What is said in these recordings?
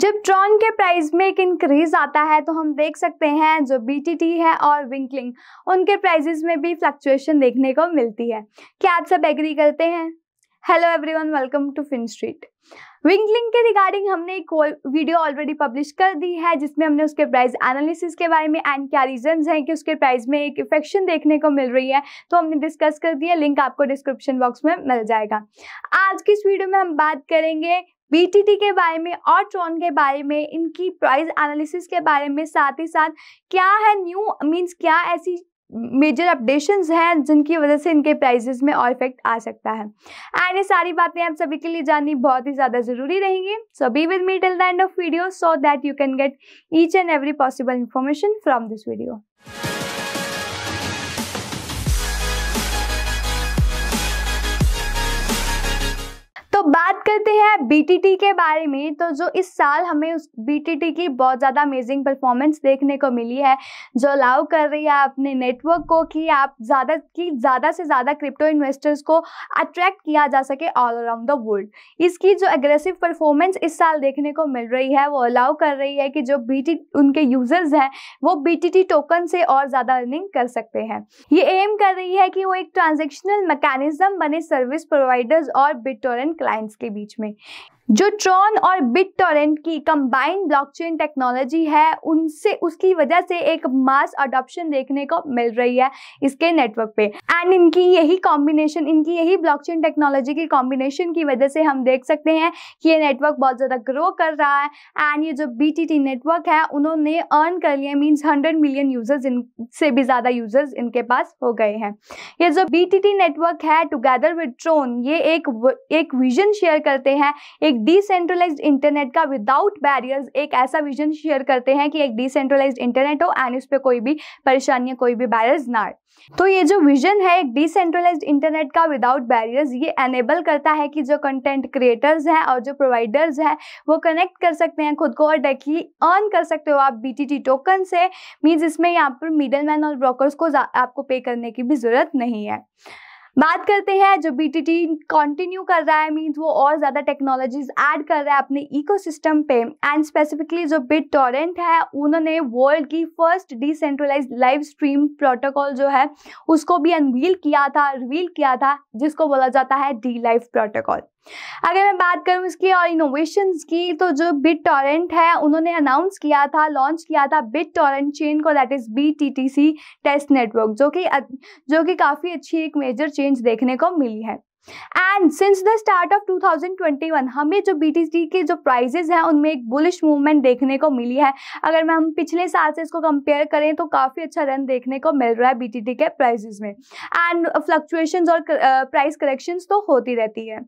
जब ट्रॉन के प्राइस में एक इंक्रीज आता है तो हम देख सकते हैं जो बी है और विंकलिंग उनके प्राइजेस में भी फ्लक्चुएशन देखने को मिलती है क्या आप सब एग्री करते हैं hello everyone welcome to Fin Street winkling के रिगार्डिंग हमने एक वीडियो ऑलरेडी पब्लिश कर दी है जिसमें हमने उसके प्राइस एनालिसिस के बारे में एंड क्या रीजंस हैं कि उसके प्राइस में एक इफेक्शन देखने को मिल रही है तो हमने डिस्कस कर दिया लिंक आपको डिस्क्रिप्शन बॉक्स में मिल जाएगा आज की इस वीडियो में हम बात करेंगे बीटीटी के बारे में और ट्रॉन के बारे में इनकी प्राइस एनालिसिस के बारे में साथ ही साथ क्या है न्यू मींस क्या ऐसी मेजर अपडेशंस हैं जिनकी वजह से इनके प्राइजेस में और इफेक्ट आ सकता है एंड ये सारी बातें आप सभी के लिए जाननी बहुत ही ज़्यादा ज़रूरी रहेंगी so be with me till the end of video so that you can get each and every possible information from this video तो बात करते हैं बीटीटी के बारे में तो जो इस साल हमें उस बीटीटी की बहुत ज़्यादा अमेजिंग परफॉर्मेंस देखने को मिली है जो अलाउ कर रही है अपने नेटवर्क को कि आप ज़्यादा की ज़्यादा से ज़्यादा क्रिप्टो इन्वेस्टर्स को अट्रैक्ट किया जा सके ऑल अराउंड द वर्ल्ड इसकी जो एग्रेसिव परफॉर्मेंस इस साल देखने को मिल रही है वो अलाउ कर रही है कि जो बी उनके यूज़र्स हैं वो बी टोकन से और ज़्यादा अर्निंग कर सकते हैं ये एम कर रही है कि वो एक ट्रांजेक्शनल मैकेनिज्म बने सर्विस प्रोवाइडर्स और बिटोरेंट क्लाइंट क्लाइंट्स के बीच में जो ट्रॉन और बिट टोरेंट की कंबाइंड ब्लॉकचेन टेक्नोलॉजी है उनसे उसकी वजह से एक मास अडॉप्शन देखने को मिल रही है इसके नेटवर्क पे एंड इनकी यही कॉम्बिनेशन इनकी यही ब्लॉकचेन टेक्नोलॉजी की कॉम्बिनेशन की वजह से हम देख सकते हैं कि ये नेटवर्क बहुत ज़्यादा ग्रो कर रहा है एंड ये जो बी नेटवर्क है उन्होंने अर्न कर लिया मीन्स हंड्रेड मिलियन यूजर्स इनसे भी ज़्यादा यूजर्स इनके पास हो गए हैं ये जो बी नेटवर्क है टुगेदर विद ट्रोन ये एक एक विजन शेयर करते हैं एक एक डिसेंट्रलाइज इंटरनेट का विदाउट बैरियर्स एक ऐसा विजन शेयर करते हैं कि एक डिसेंट्रलाइज इंटरनेट हो एंड उस पर कोई भी परेशानी या कोई भी बैरियर्स ना आए तो ये जो विजन है एक डिसेंट्रलाइज इंटरनेट का विदाउट बैरियर्स ये एनेबल करता है कि जो कंटेंट क्रिएटर्स हैं और जो प्रोवाइडर्स हैं वो कनेक्ट कर सकते हैं खुद को और डेकली अर्न कर सकते हो आप बी टी टी टोकन से मीन्स इसमें यहाँ पर मिडल मैन और ब्रोकर्स को आपको पे करने की भी ज़रूरत नहीं है बात करते हैं जो बी टी टी कंटिन्यू कर रहा है मीन्स वो और ज़्यादा टेक्नोलॉजीज ऐड कर रहा है अपने इकोसिस्टम पे एंड स्पेसिफिकली जो बिट टॉरेंट है उन्होंने वर्ल्ड की first decentralize live stream protocol जो है उसको भी अनवील किया था रिवील किया था जिसको बोला जाता है डी लाइव प्रोटोकॉल अगर मैं बात करूं इसकी और इनोवेशन की तो जो बिट टॉरेंट है उन्होंने अनाउंस किया था लॉन्च किया था बिट टॉरेंट चेन को that is B T T C test network जो कि जो कि काफ़ी अच्छी एक मेजर चेन एक्सचेंज देखने को मिली है and since the start of 2021 हमें जो बी के जो प्राइजेज हैं उनमें एक बुलिश मूवमेंट देखने को मिली है अगर मैं हम पिछले साल से इसको कंपेयर करें तो काफ़ी अच्छा रन देखने को मिल रहा है बी के प्राइजेज में एंड फ्लक्चुएशंस और प्राइस करेक्शंस तो होती रहती है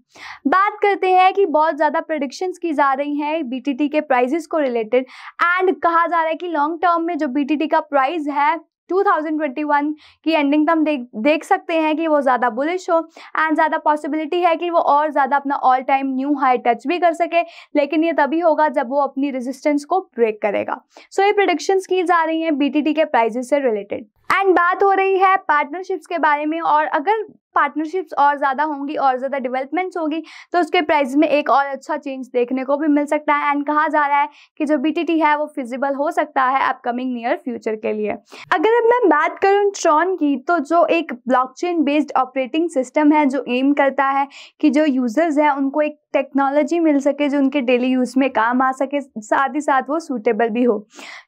बात करते हैं कि बहुत ज़्यादा प्रडिक्शंस की जा रही हैं बी के प्राइजेस को रिलेटेड एंड कहा जा रहा है कि लॉन्ग टर्म में जो बी का प्राइज़ है 2021 की एंडिंग तक तो देख देख सकते हैं कि वो ज़्यादा बुलिश हो एंड ज़्यादा पॉसिबिलिटी है कि वो और ज़्यादा अपना all time new high touch भी कर सके लेकिन ये तभी होगा जब वो अपनी रेजिस्टेंस को ब्रेक करेगा सो so, ये प्रोडिक्शंस की जा रही हैं बीटीटी के प्राइजेस से रिलेटेड एंड बात हो रही है पार्टनरशिप्स के बारे में और अगर पार्टनरशिप्स और ज़्यादा होंगी और ज़्यादा डेवलपमेंट्स होगी तो उसके प्राइस में एक और अच्छा चेंज देखने को भी मिल सकता है एंड कहा जा रहा है कि जो बी है वो फिजिबल हो सकता है अपकमिंग नियर फ्यूचर के लिए अगर अब मैं बात करूँ ट्रॉन की तो जो एक ब्लॉक बेस्ड ऑपरेटिंग सिस्टम है जो एम करता है कि जो यूज़र्स हैं उनको एक टेक्नोलॉजी मिल सके जो उनके डेली यूज़ में काम आ सके साथ ही साथ वो सूटेबल भी हो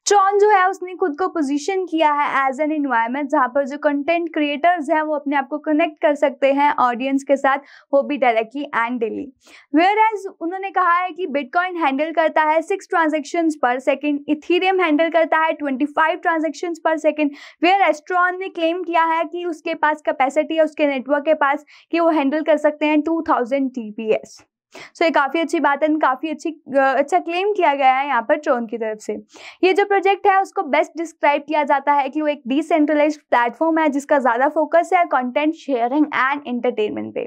ट्रॉन जो है उसने खुद को पोजीशन किया है एज एन इन्वायरमेंट जहाँ पर जो कंटेंट क्रिएटर्स हैं वो अपने आप को कनेक्ट कर सकते हैं ऑडियंस के साथ वो भी directly and daily whereas उन्होंने कहा है कि बिटकॉइन हैंडल करता है six transaction per second Ethereum handle करता है twenty five transaction per second where as Tron ने क्लेम किया है कि उसके पास कैपेसिटी है उसके नेटवर्क के पास कि वो हैंडल कर सकते हैं two thousand T P S so ये काफ़ी अच्छी बात है काफ़ी अच्छी अच्छा क्लेम किया गया है यहाँ पर ट्रोन की तरफ से ये जो प्रोजेक्ट है उसको बेस्ट डिस्क्राइब किया जाता है कि वो एक डिसेंट्रलाइज प्लेटफॉर्म है जिसका ज़्यादा फोकस है कॉन्टेंट शेयरिंग एंड एंटरटेनमेंट पे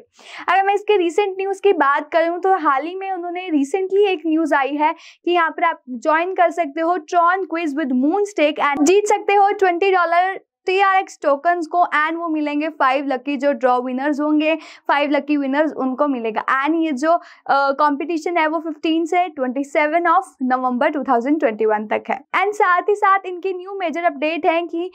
अगर मैं इसके रिसेंट न्यूज़ की बात करूँ तो हाल ही में उन्होंने रिसेंटली एक न्यूज़ आई है कि यहाँ पर आप ज्वाइन कर सकते हो Tron quiz with Moon Stake and जीत सकते हो ट्वेंटी डॉलर टी टोकन्स को एंड वो मिलेंगे फाइव लकी जो ड्रॉ विनर्स होंगे फाइव लकी विनर्स उनको मिलेगा एंड ये जो कॉम्पिटिशन uh, है वो फिफ्टीन से twenty seven of November two thousand twenty one तक है एंड साथ ही साथ इनकी न्यू मेजर अपडेट है कि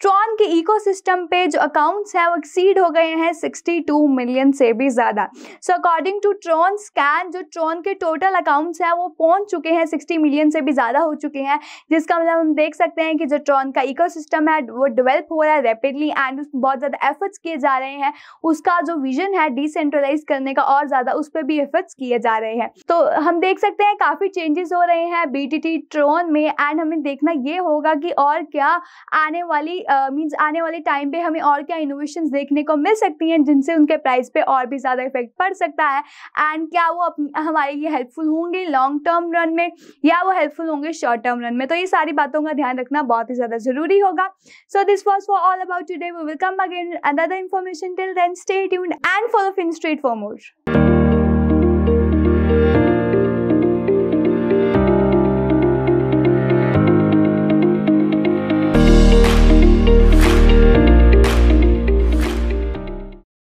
ट्रॉन के इकोसिस्टम पे जो अकाउंट्स हैं वो एक्सीड हो गए हैं 62 मिलियन से भी ज़्यादा so according to Tron scan जो ट्रॉन के टोटल अकाउंट्स हैं वो पहुंच चुके हैं 60 मिलियन से भी ज़्यादा हो चुके हैं जिसका मतलब हम देख सकते हैं कि जो ट्रॉन का इकोसिस्टम है वो डेवलप हो रहा है रेपिडली एंड बहुत ज़्यादा एफर्ट्स किए जा रहे हैं उसका जो विजन है डिसेंट्रलाइज करने का और ज़्यादा उस पर भी एफर्ट्स किए जा रहे हैं तो हम देख सकते हैं काफ़ी चेंजेस हो रहे हैं बी ट्रॉन में एंड हमें देखना ये होगा कि और क्या आने वाली मीन्स uh, आने वाले टाइम पे हमें और क्या इनोवेशन देखने को मिल सकती हैं जिनसे उनके प्राइस पे और भी ज़्यादा इफेक्ट पड़ सकता है एंड क्या वो हमारे लिए हेल्पफुल होंगे लॉन्ग टर्म रन में या वो हेल्पफुल होंगे शॉर्ट टर्म रन में तो ये सारी बातों का ध्यान रखना बहुत ही ज़्यादा ज़रूरी होगा so this was for all about today we will come again other information till then stay and follow Fin Street for more